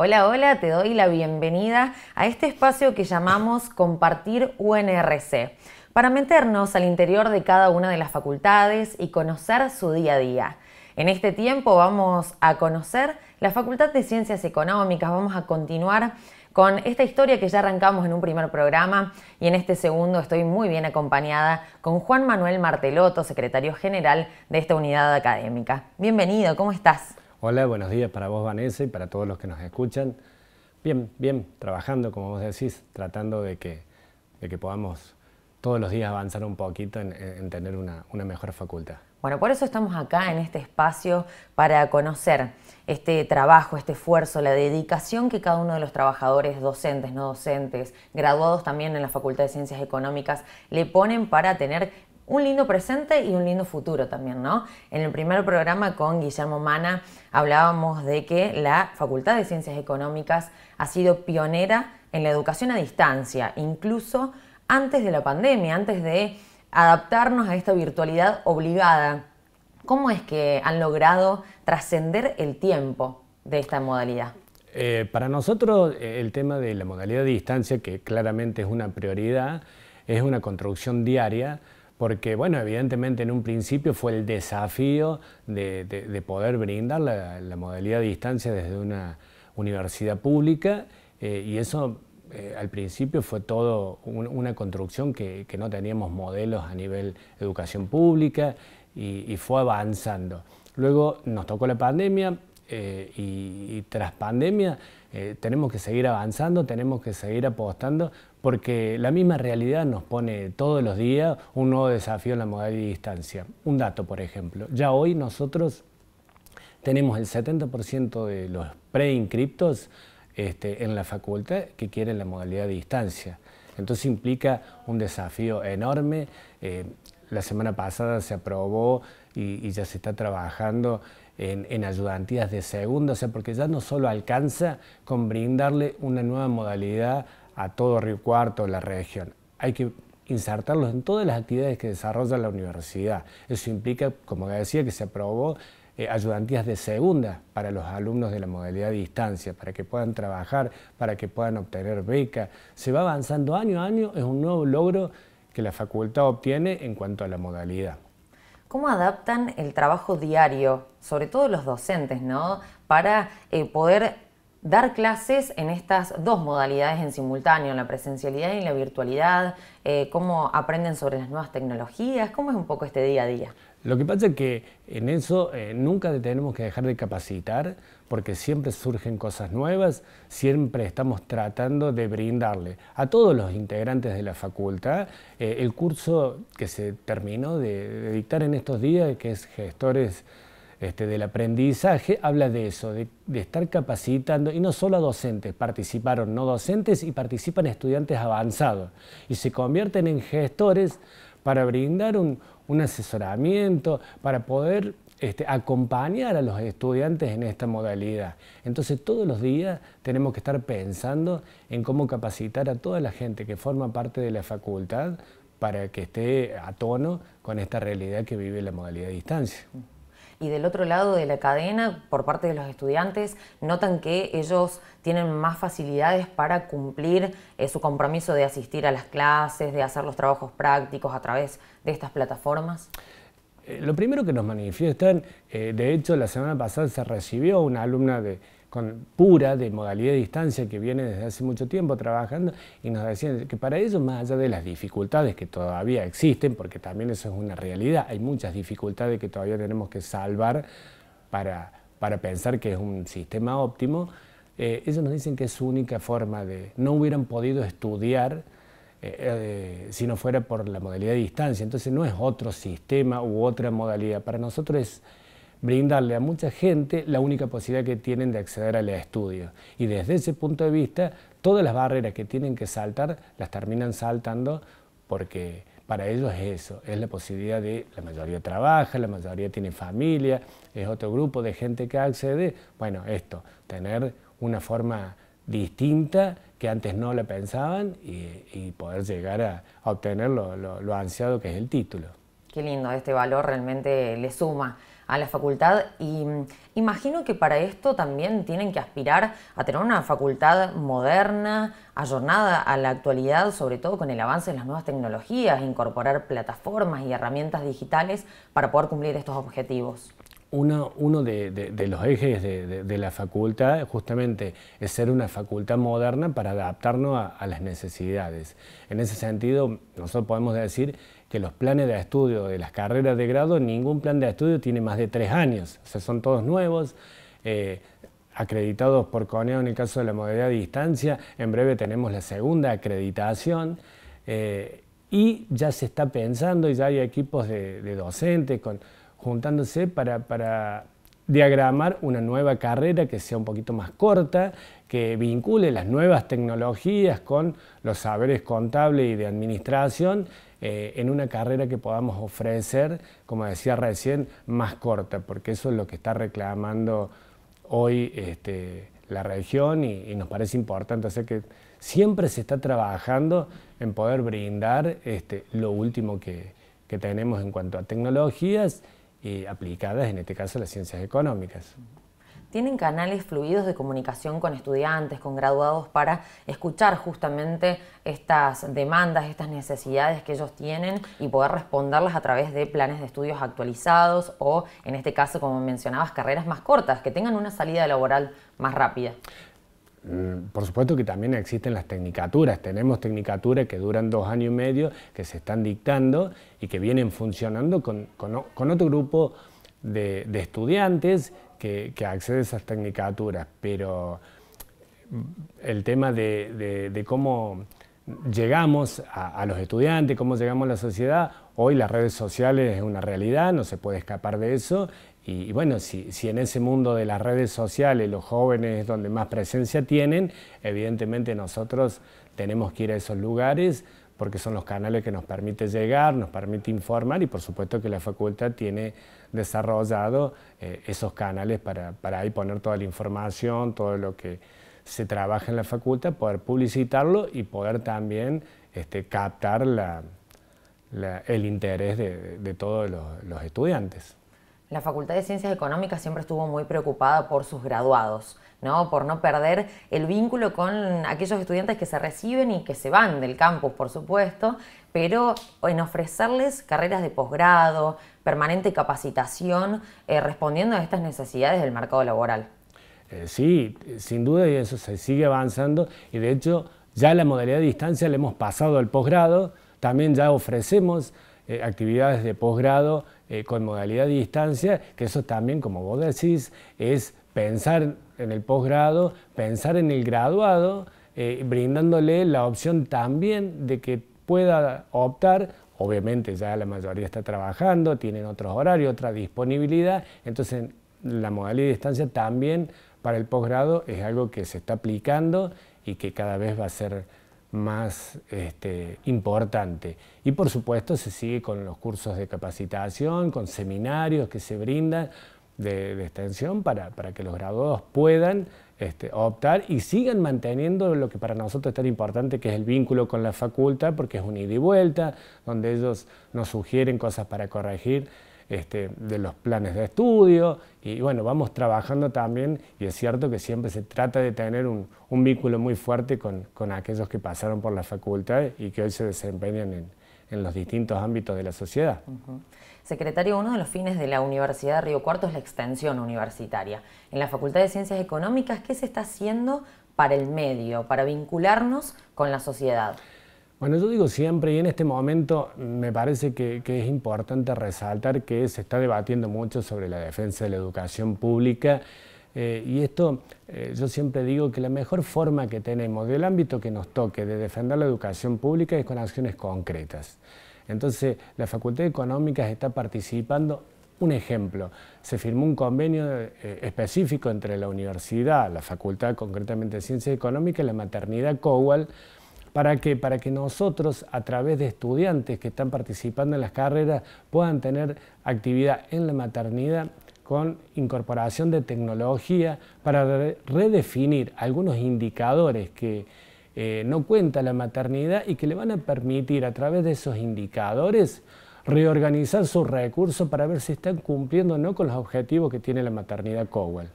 Hola, hola, te doy la bienvenida a este espacio que llamamos Compartir UNRC, para meternos al interior de cada una de las facultades y conocer su día a día. En este tiempo vamos a conocer la Facultad de Ciencias Económicas, vamos a continuar con esta historia que ya arrancamos en un primer programa y en este segundo estoy muy bien acompañada con Juan Manuel Marteloto, secretario general de esta unidad académica. Bienvenido, ¿cómo estás? Hola, buenos días para vos Vanessa y para todos los que nos escuchan. Bien, bien, trabajando, como vos decís, tratando de que, que podamos todos los días avanzar un poquito en, tener una, mejor facultad. Bueno, por eso estamos acá en este espacio para conocer este trabajo, este esfuerzo, la dedicación que cada uno de los trabajadores, docentes, no docentes, graduados también en la Facultad de Ciencias Económicas, le ponen para tener un lindo presente y un lindo futuro también, ¿no? En el primer programa con Guillermo Mana hablábamos de que la Facultad de Ciencias Económicas ha sido pionera en la educación a distancia, incluso antes de la pandemia, antes de adaptarnos a esta virtualidad obligada. ¿Cómo es que han logrado trascender el tiempo de esta modalidad? Eh, para nosotros eh, el tema de la modalidad de distancia, que claramente es una prioridad, es una construcción diaria porque bueno, evidentemente en un principio fue el desafío de, poder brindar la, modalidad de distancia desde una universidad pública eh, y eso eh, al principio fue todo una construcción que, no teníamos modelos a nivel educación pública y, fue avanzando. Luego nos tocó la pandemia eh, y tras pandemia eh, tenemos que seguir avanzando, tenemos que seguir apostando, porque la misma realidad nos pone todos los días un nuevo desafío en la modalidad de distancia. Un dato, por ejemplo, ya hoy nosotros tenemos el 70% de los pre este, en la facultad que quieren la modalidad de distancia. Entonces implica un desafío enorme. Eh, la semana pasada se aprobó y ya se está trabajando en, ayudantías de segunda, o sea, porque ya no solo alcanza con brindarle una nueva modalidad a todo Río Cuarto, la región, hay que insertarlos en todas las actividades que desarrolla la universidad. Eso implica, como decía, que se aprobó eh, ayudantías de segunda para los alumnos de la modalidad de distancia, para que puedan trabajar, para que puedan obtener beca. Se va avanzando año a año, es un nuevo logro que la facultad obtiene en cuanto a la modalidad. ¿Cómo adaptan el trabajo diario, sobre todo los docentes, ¿no? para eh, poder dar clases en estas dos modalidades en simultáneo, la presencialidad y la virtualidad? Eh, ¿Cómo aprenden sobre las nuevas tecnologías? ¿Cómo es un poco este día a día? Lo que pasa es que en eso eh, nunca tenemos que dejar de capacitar porque siempre surgen cosas nuevas, siempre estamos tratando de brindarle a todos los integrantes de la facultad eh, el curso que se terminó de, dictar en estos días, que es gestores este, del aprendizaje, habla de eso, de, de estar capacitando, y no solo a docentes, participaron no docentes y participan estudiantes avanzados, y se convierten en gestores para brindar un, asesoramiento, para poder este, acompañar a los estudiantes en esta modalidad. Entonces todos los días tenemos que estar pensando en cómo capacitar a toda la gente que forma parte de la facultad para que esté a tono con esta realidad que vive la modalidad de distancia y del otro lado de la cadena, por parte de los estudiantes, notan que ellos tienen más facilidades para cumplir eh, su compromiso de asistir a las clases, de hacer los trabajos prácticos a través de estas plataformas? Eh, lo primero que nos manifiestan, eh, de hecho la semana pasada se recibió una alumna de con, pura de modalidad de distancia que viene desde hace mucho tiempo trabajando y nos decían que para ellos, más allá de las dificultades que todavía existen, porque también eso es una realidad, hay muchas dificultades que todavía tenemos que salvar para, para pensar que es un sistema óptimo, eh, ellos nos dicen que es su única forma de... no hubieran podido estudiar eh, eh, si no fuera por la modalidad de distancia, entonces no es otro sistema u otra modalidad, para nosotros es brindarle a mucha gente la única posibilidad que tienen de acceder al estudio. Y desde ese punto de vista, todas las barreras que tienen que saltar las terminan saltando porque para ellos es eso, es la posibilidad de, la mayoría trabaja, la mayoría tiene familia, es otro grupo de gente que accede, bueno, esto, tener una forma distinta que antes no la pensaban y, poder llegar a, obtener lo, lo ansiado que es el título. Qué lindo, este valor realmente le suma a la facultad y mm, imagino que para esto también tienen que aspirar a tener una facultad moderna, ayornada a la actualidad, sobre todo con el avance de las nuevas tecnologías, incorporar plataformas y herramientas digitales para poder cumplir estos objetivos. Uno, de, los ejes de, la facultad justamente es ser una facultad moderna para adaptarnos a, a las necesidades. En ese sentido, nosotros podemos decir que los planes de estudio de las carreras de grado, ningún plan de estudio tiene más de tres años, o sea, son todos nuevos, eh, acreditados por CONEO en el caso de la modalidad a distancia, en breve tenemos la segunda acreditación. Eh, y ya se está pensando y ya hay equipos de, docentes con, juntándose para, para, diagramar una nueva carrera que sea un poquito más corta, que vincule las nuevas tecnologías con los saberes contables y de administración eh, en una carrera que podamos ofrecer, como decía recién, más corta, porque eso es lo que está reclamando hoy este, la región y, nos parece importante. O que siempre se está trabajando en poder brindar este, lo último que, tenemos en cuanto a tecnologías y aplicadas, en este caso, las ciencias económicas tienen canales fluidos de comunicación con estudiantes, con graduados, para escuchar justamente estas demandas, estas necesidades que ellos tienen y poder responderlas a través de planes de estudios actualizados o, en este caso, como mencionabas, carreras más cortas, que tengan una salida laboral más rápida. Mm, por supuesto que también existen las tecnicaturas. Tenemos tecnicaturas que duran dos años y medio, que se están dictando y que vienen funcionando con, otro grupo de estudiantes que, accede a esas tecnicaturas, pero mm, el tema de, cómo llegamos a, los estudiantes, cómo llegamos a la sociedad, hoy las redes sociales es una realidad, no se puede escapar de eso, y, bueno, si, si, en ese mundo de las redes sociales los jóvenes es donde más presencia tienen, evidentemente nosotros tenemos que ir a esos lugares porque son los canales que nos permite llegar, nos permite informar y por supuesto que la facultad tiene desarrollado eh, esos canales para, ahí poner toda la información, todo lo que se trabaja en la facultad, poder publicitarlo y poder también este, captar el interés de, todos los estudiantes. La Facultad de Ciencias Económicas siempre estuvo muy preocupada por sus graduados, ¿no? por no perder el vínculo con aquellos estudiantes que se reciben y que se van del campus, por supuesto, pero en ofrecerles carreras de posgrado, permanente capacitación, eh, respondiendo a estas necesidades del mercado laboral. Eh, sí, sin duda, y eso se sigue avanzando, y de hecho ya la modalidad de distancia le hemos pasado al posgrado, también ya ofrecemos eh, actividades de posgrado eh, con modalidad de distancia, que eso también, como vos decís, es pensar en el posgrado, pensar en el graduado, eh, brindándole la opción también de que pueda optar, obviamente ya la mayoría está trabajando, tienen otros horarios, otra disponibilidad, entonces la modalidad de distancia también para el posgrado es algo que se está aplicando y que cada vez va a ser más este, importante. Y por supuesto se sigue con los cursos de capacitación, con seminarios que se brindan de, extensión para, que los graduados puedan este, optar y sigan manteniendo lo que para nosotros es tan importante, que es el vínculo con la facultad, porque es un ida y vuelta, donde ellos nos sugieren cosas para corregir. Este, de los planes de estudio y bueno, vamos trabajando también y es cierto que siempre se trata de tener un, vínculo muy fuerte con, aquellos que pasaron por la facultad y que hoy se desempeñan en, los distintos ámbitos de la sociedad. Secretario, uno de los fines de la Universidad de Río Cuarto es la extensión universitaria. En la Facultad de Ciencias Económicas, ¿qué se está haciendo para el medio, para vincularnos con la sociedad? Bueno, yo digo siempre, y en este momento me parece que, es importante resaltar que se está debatiendo mucho sobre la defensa de la educación pública. Eh, y esto eh, yo siempre digo que la mejor forma que tenemos del ámbito que nos toque de defender la educación pública es con acciones concretas. Entonces, la Facultad de Económicas está participando un ejemplo, se firmó un convenio eh, específico entre la universidad, la facultad concretamente de Ciencias Económicas y la maternidad COWAL para que, para que nosotros, a través de estudiantes que están participando en las carreras, puedan tener actividad en la maternidad con incorporación de tecnología para redefinir algunos indicadores que eh, no cuenta la maternidad y que le van a permitir a través de esos indicadores reorganizar sus recursos para ver si están cumpliendo o no con los objetivos que tiene la maternidad Cowell.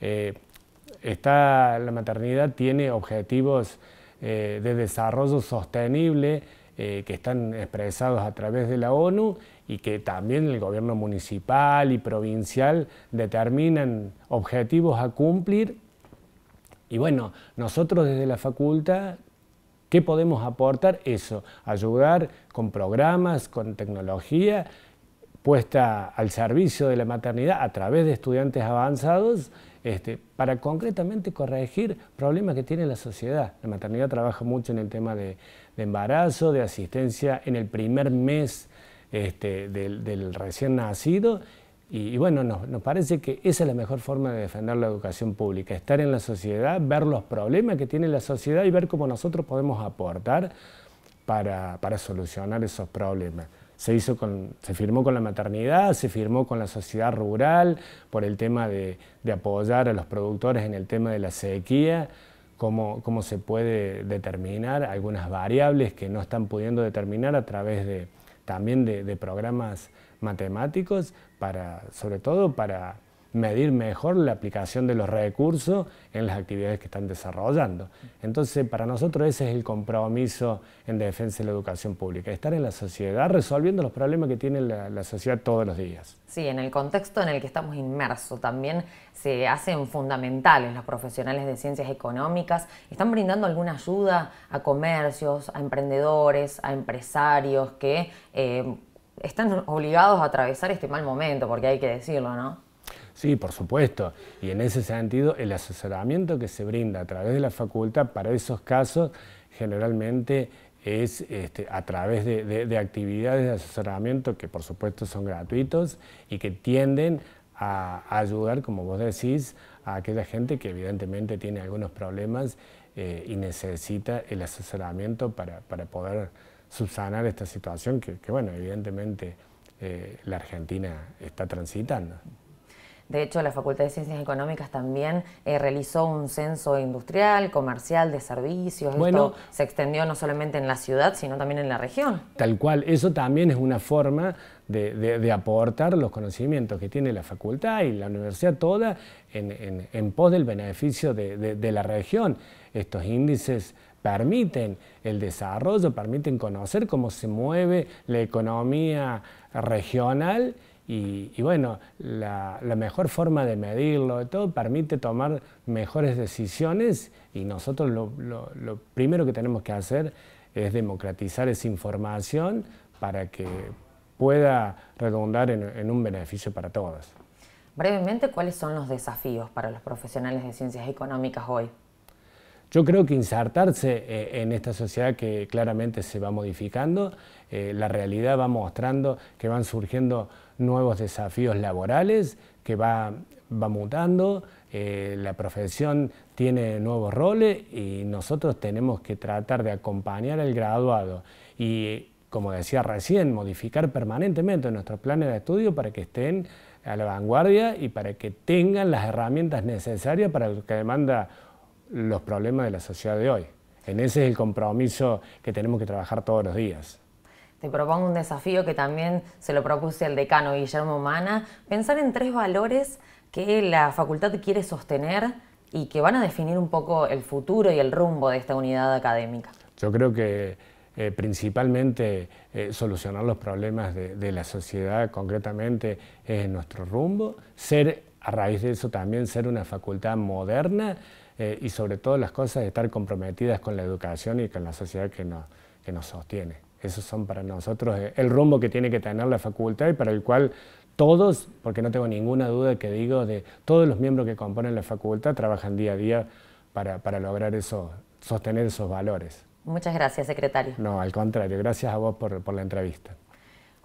Eh, la maternidad tiene objetivos eh, de desarrollo sostenible eh, que están expresados a través de la ONU y que también el gobierno municipal y provincial determinan objetivos a cumplir. Y bueno, nosotros desde la facultad, ¿qué podemos aportar? Eso, ayudar con programas, con tecnología, puesta al servicio de la maternidad a través de estudiantes avanzados este, para concretamente corregir problemas que tiene la sociedad. La maternidad trabaja mucho en el tema de, embarazo, de asistencia en el primer mes este, del, recién nacido. Y, bueno, nos, parece que esa es la mejor forma de defender la educación pública, estar en la sociedad, ver los problemas que tiene la sociedad y ver cómo nosotros podemos aportar para solucionar esos problemas se, hizo con, se firmó con la maternidad, se firmó con la sociedad rural por el tema de, apoyar a los productores en el tema de la sequía, cómo, se puede determinar algunas variables que no están pudiendo determinar a través de, también de, programas matemáticos, para, sobre todo para medir mejor la aplicación de los recursos en las actividades que están desarrollando. Entonces, para nosotros ese es el compromiso en defensa de la educación pública, estar en la sociedad resolviendo los problemas que tiene la, sociedad todos los días. Sí, en el contexto en el que estamos inmersos también se hacen fundamentales los profesionales de ciencias económicas, están brindando alguna ayuda a comercios, a emprendedores, a empresarios que... Eh, están obligados a atravesar este mal momento, porque hay que decirlo, ¿no? Sí, por supuesto. Y en ese sentido, el asesoramiento que se brinda a través de la facultad para esos casos generalmente es este, a través de, actividades de asesoramiento que por supuesto son gratuitos y que tienden a ayudar, como vos decís, a aquella gente que evidentemente tiene algunos problemas eh, y necesita el asesoramiento para, poder subsanar esta situación que, bueno, evidentemente eh, la Argentina está transitando. De hecho, la Facultad de Ciencias Económicas también eh, realizó un censo industrial, comercial, de servicios. Bueno, Esto se extendió no solamente en la ciudad, sino también en la región. Tal cual, eso también es una forma de, aportar los conocimientos que tiene la facultad y la universidad toda en, pos del beneficio de, de la región. Estos índices permiten el desarrollo, permiten conocer cómo se mueve la economía regional y, bueno, la, mejor forma de medirlo, de todo, permite tomar mejores decisiones y nosotros lo, primero que tenemos que hacer es democratizar esa información para que pueda redundar en, en, un beneficio para todos. Brevemente, ¿cuáles son los desafíos para los profesionales de ciencias económicas hoy? Yo creo que insertarse eh, en esta sociedad que claramente se va modificando, eh, la realidad va mostrando que van surgiendo nuevos desafíos laborales, que va, va mutando, eh, la profesión tiene nuevos roles y nosotros tenemos que tratar de acompañar al graduado y, como decía recién, modificar permanentemente nuestros planes de estudio para que estén a la vanguardia y para que tengan las herramientas necesarias para lo que demanda los problemas de la sociedad de hoy. En ese es el compromiso que tenemos que trabajar todos los días. Te propongo un desafío que también se lo propuse al decano Guillermo Mana, pensar en tres valores que la facultad quiere sostener y que van a definir un poco el futuro y el rumbo de esta unidad académica. Yo creo que eh, principalmente eh, solucionar los problemas de, de la sociedad concretamente es nuestro rumbo, ser a raíz de eso también ser una facultad moderna eh, y sobre todo las cosas de estar comprometidas con la educación y con la sociedad que nos, que nos sostiene. Esos son para nosotros eh, el rumbo que tiene que tener la facultad y para el cual todos, porque no tengo ninguna duda que digo, de todos los miembros que componen la facultad trabajan día a día para, para lograr eso, sostener esos valores. Muchas gracias, secretario. No, al contrario, gracias a vos por, por la entrevista.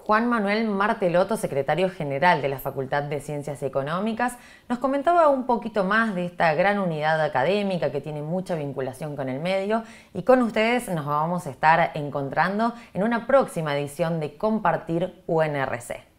Juan Manuel Marteloto, secretario general de la Facultad de Ciencias Económicas, nos comentaba un poquito más de esta gran unidad académica que tiene mucha vinculación con el medio y con ustedes nos vamos a estar encontrando en una próxima edición de Compartir UNRC.